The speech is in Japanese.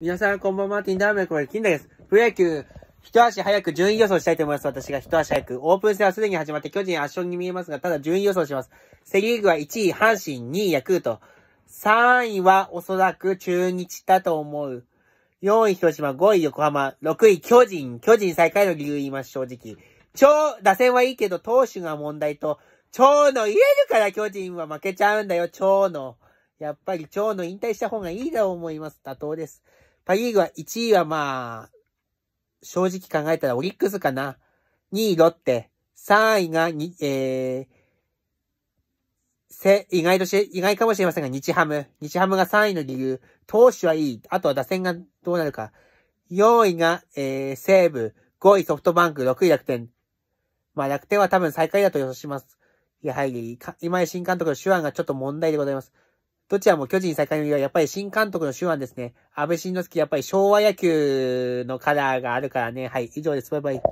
皆さん、こんばんは。ティンダーメンコ・マキンダです。プロ野球、一足早く順位予想したいと思います。私が一足早く。オープン戦はすでに始まって、巨人圧勝に見えますが、ただ順位予想します。セリーグは1位、阪神、2位、ヤクルト。3位はおそらく中日だと思う。4位、広島、5位、横浜、6位、巨人。巨人最下位の理由言います、正直。超、打線はいいけど、投手が問題と、超の言えるから巨人は負けちゃうんだよ、超の。やっぱり超の引退した方がいいと思います。妥当です。パリーグは1位はまあ、正直考えたらオリックスかな。2位ロッテ。3位がに、えー、せ、意外とし、意外かもしれませんが、日ハム。日ハムが3位の理由。投手はいい。あとは打線がどうなるか。4位が、えー、西武。5位ソフトバンク。6位楽天。まあ楽天は多分最下位だと予想します。やはり、今井新監督の手腕がちょっと問題でございます。どちらも巨人最下位はやっぱり新監督の手腕ですね。安倍晋之助、やっぱり昭和野球のカラーがあるからね。はい、以上です。バイバイ。